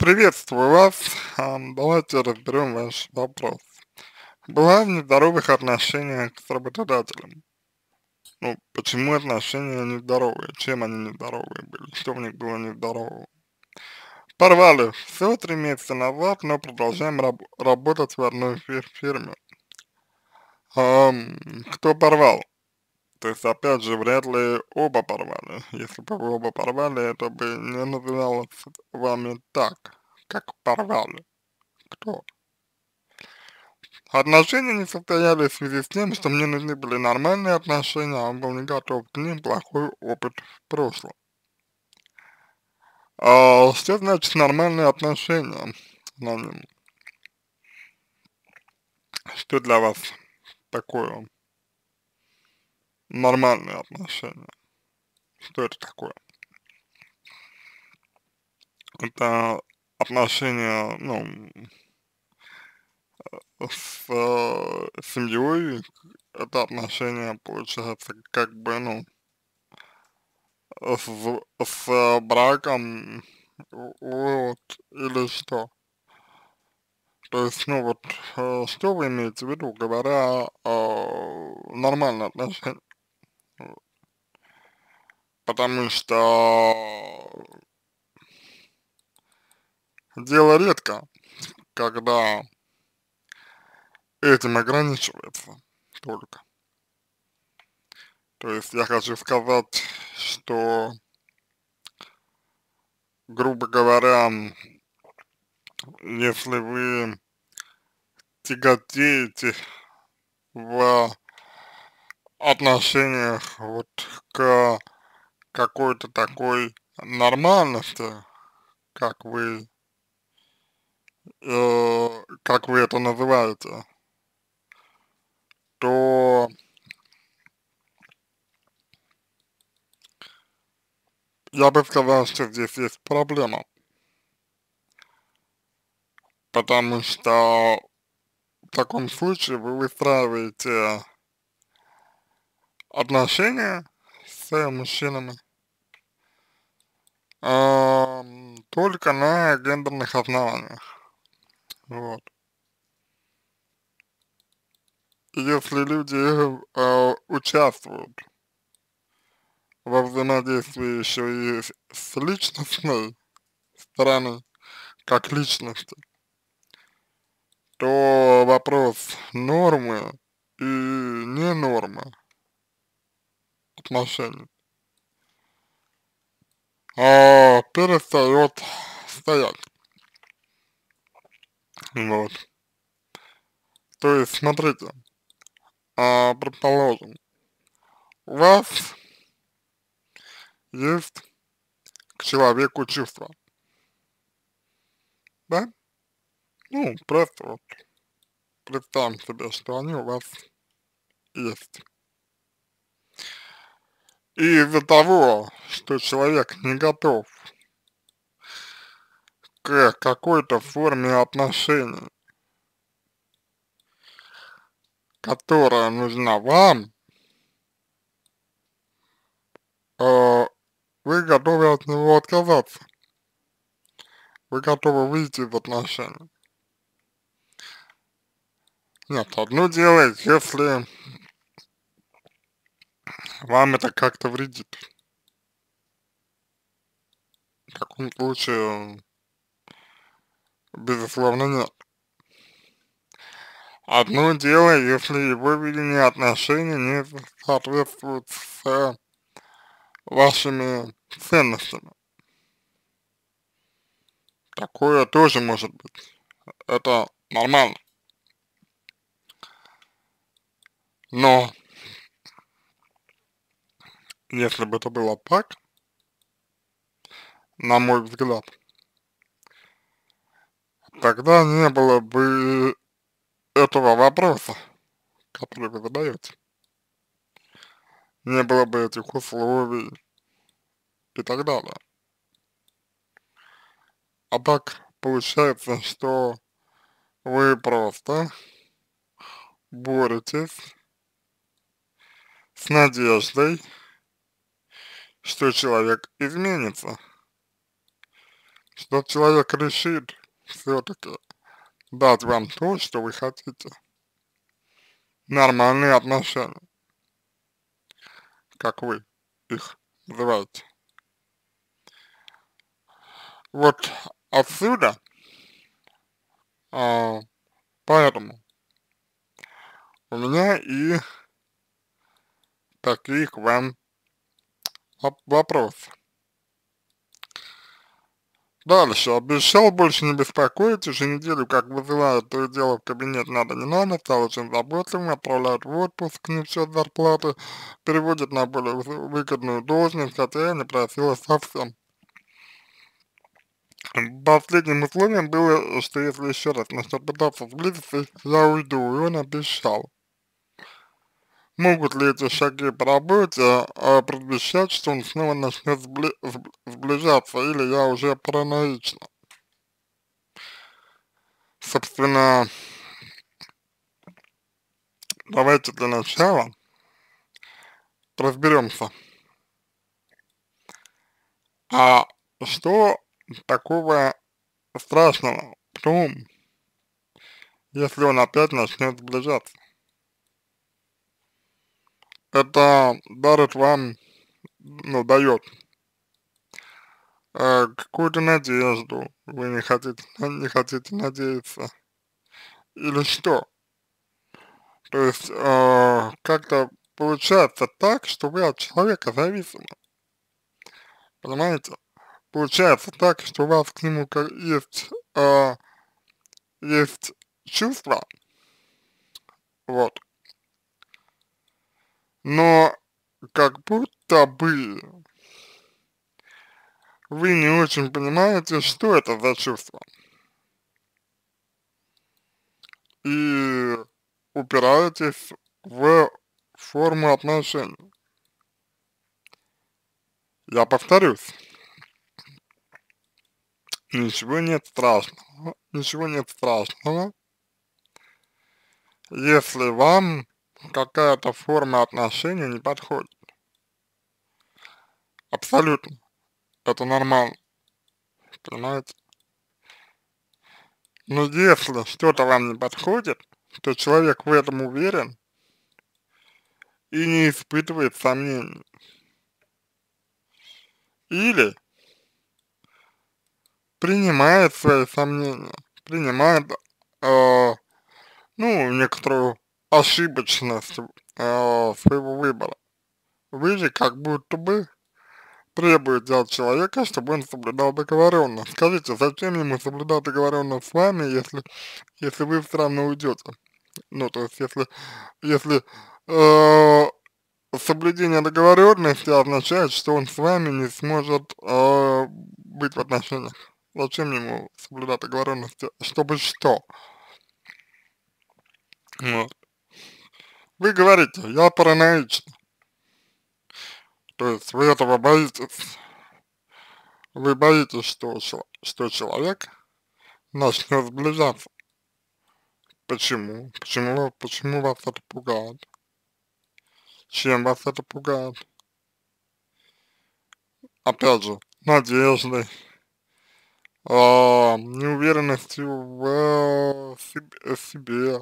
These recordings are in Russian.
Приветствую вас. А, давайте разберем ваш вопрос. Была в нездоровых отношениях с работодателем. Ну, почему отношения нездоровые? Чем они нездоровые были? Что в них было нездорового? Порвали все три месяца назад, но продолжаем раб работать в одной фирме. Эм, кто порвал? То есть, опять же, вряд ли оба порвали. Если бы вы оба порвали, это бы не называлось вами так, как порвали. Кто? Отношения не состоялись в связи с тем, что мне нужны были нормальные отношения, а он был не готов к ним, плохой опыт в прошлом. А, что значит нормальные отношения? Что для вас такое? нормальные отношения. Что это такое? Это отношения, ну, с э, семьей, это отношения, получается, как бы, ну, с, с э, браком, вот, или что? То есть, ну вот, э, что вы имеете в виду, говоря о э, нормальных отношениях? потому что дело редко, когда этим ограничивается только. То есть я хочу сказать, что, грубо говоря, если вы тяготеете в отношениях вот к какой-то такой нормальности, как вы, э, как вы это называете, то я бы сказал, что здесь есть проблема. Потому что в таком случае вы выстраиваете отношения с мужчинами, а, только на гендерных основаниях. Вот. Если люди а, участвуют во взаимодействии еще и с личностной стороны, как личности, то вопрос нормы и не нормы отношений э, перестает стоять. Вот. То есть, смотрите, э, предположим, у вас есть к человеку чувства, да? Ну, просто вот представим себе, что они у вас есть. И из-за того, что человек не готов к какой-то форме отношений, которая нужна вам, э, вы готовы от него отказаться. Вы готовы выйти из отношения? Нет, одно дело, если вам это как-то вредит в таком случае, э, безусловно, нет. Одно дело, если его видение отношений не соответствует с э, вашими ценностями. Такое тоже может быть. Это нормально. Но, если бы это было так, на мой взгляд. Тогда не было бы этого вопроса, который вы задаете. Не было бы этих условий и так далее. А так получается, что вы просто боретесь с надеждой, что человек изменится что человек решит все-таки дать вам то, что вы хотите. Нормальные отношения, как вы их называете. Вот отсюда, а, поэтому у меня и такие к вам вопросы. Дальше. Обещал больше не беспокоить, уже неделю как вызывают то и дело в кабинет надо не надо, стал очень заботливым, отправляют в отпуск, не все зарплаты, переводят на более выгодную должность, хотя я не просила совсем. Последним условием было, что если еще раз начнет пытаться сблизиться, я уйду, и он обещал. Могут ли эти шаги по работе э, предвещать, что он снова начнет сбли сближаться, или я уже параноично? Собственно, давайте для начала разберемся. А что такого страшного в том, если он опять начнет сближаться? это дарит вам, ну, дает э, какую-то надежду, вы не хотите, не хотите надеяться, или что? То есть э, как-то получается так, что вы от человека зависимы, понимаете? Получается так, что у вас к нему как есть, э, есть чувства, вот, табы. Вы не очень понимаете, что это за чувство. И упираетесь в форму отношений. Я повторюсь. Ничего нет страшного. Ничего нет страшного. Если вам какая-то форма отношений не подходит. Абсолютно. Это нормально. Понимаете? Но если что-то вам не подходит, то человек в этом уверен и не испытывает сомнений. Или принимает свои сомнения, принимает, э, ну, некоторую ошибочность э, своего выбора. Вы же как будто бы требуете от человека, чтобы он соблюдал договоренность. Скажите, зачем ему соблюдать договоренность с вами, если, если вы все равно уйдете? Ну, то есть, если, если э, соблюдение договоренности означает, что он с вами не сможет э, быть в отношениях. Зачем ему соблюдать договоренности? Чтобы что? Вот. Вы говорите, я параноичный. То есть вы этого боитесь. Вы боитесь, что, что человек начнет сближаться. Почему? Почему, почему вас это пугает? Чем вас это пугает? Опять же, надеждой, э, неуверенностью в э, э себе,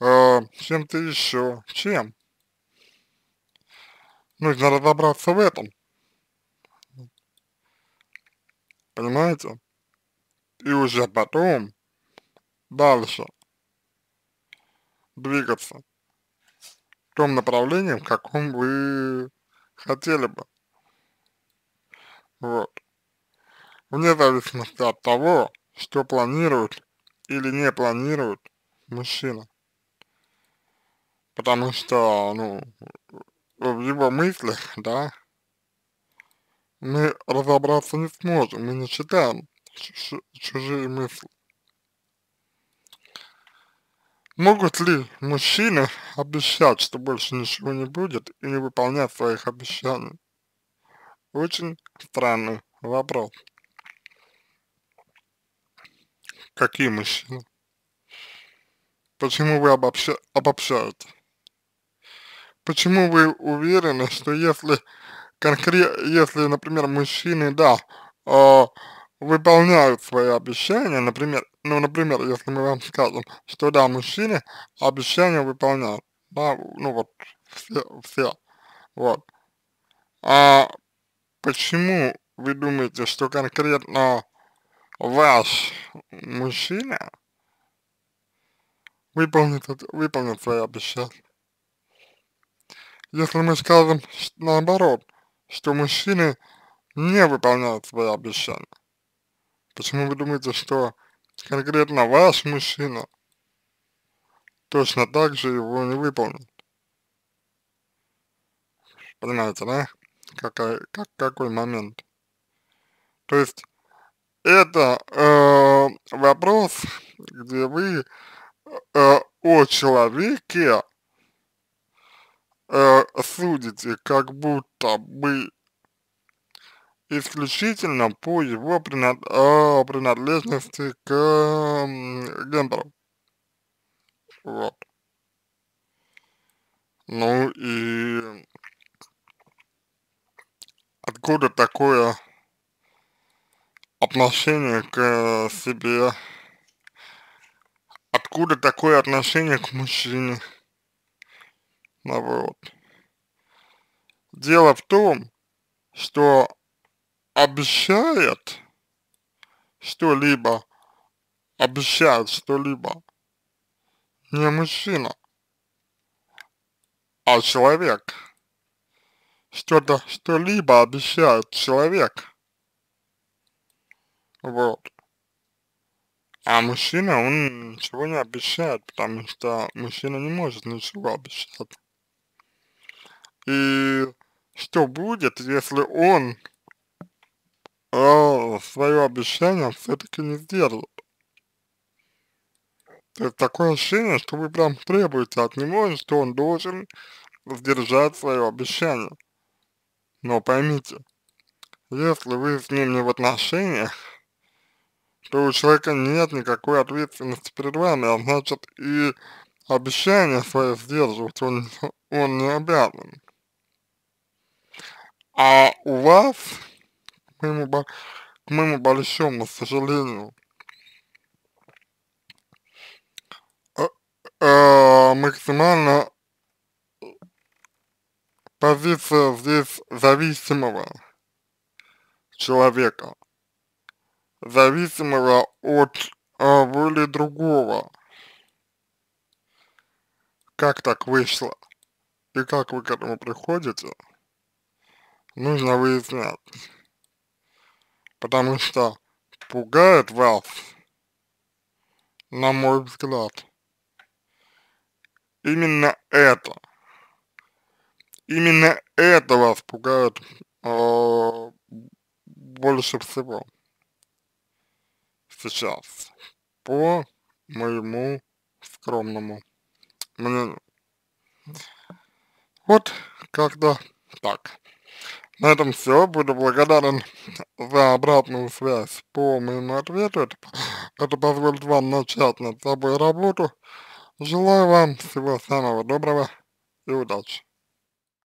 э, чем-то еще. Чем? Нужно разобраться в этом. Понимаете? И уже потом дальше двигаться в том направлении, в каком вы хотели бы. Вот. Вне зависимости от того, что планируют или не планируют мужчина. Потому что, ну, в его мыслях, да, мы разобраться не сможем, мы не читаем чужие мысли. Могут ли мужчины обещать, что больше ничего не будет и не выполнять своих обещаний? Очень странный вопрос. Какие мужчины? Почему вы обобща обобщаете? Почему вы уверены, что если конкрет, если, например, мужчины, да, э, выполняют свои обещания, например, ну, например, если мы вам скажем, что да, мужчины обещания выполняют, да, ну вот, все, все, вот. А почему вы думаете, что конкретно ваш мужчина выполнит, выполнит свои обещания? если мы скажем наоборот, что мужчины не выполняют свои обещания? Почему вы думаете, что конкретно ваш мужчина точно так же его не выполнит? Понимаете, да? Какой, как, какой момент? То есть, это э, вопрос, где вы э, о человеке э, судите, как будто бы исключительно по его принад, э, принадлежности к э, гендеру. Вот. Ну и откуда такое отношение к э, себе, откуда такое отношение к мужчине? Ну вот Дело в том, что обещает что-либо, обещает что-либо не мужчина, а человек. Что-то, что-либо обещает человек. Вот. А мужчина, он ничего не обещает, потому что мужчина не может ничего обещать. И что будет, если он э, а, свое обещание все-таки не сделал? То есть такое ощущение, что вы прям требуете от него, что он должен сдержать свое обещание. Но поймите, если вы с ним не в отношениях, то у человека нет никакой ответственности перед вами, а значит и обещание свое сдерживать он, он не обязан. А у вас, к моему, к моему большому сожалению, э, э, максимально позиция здесь зависимого человека, зависимого от э, воли другого. Как так вышло? И как вы к этому приходите? нужно выяснять. Потому что пугает вас, на мой взгляд, именно это. Именно это вас пугает э, больше всего сейчас, по моему скромному мнению. Вот когда так. На этом все. Буду благодарен за обратную связь по моему ответу. Это, это позволит вам начать над собой работу. Желаю вам всего самого доброго и удачи.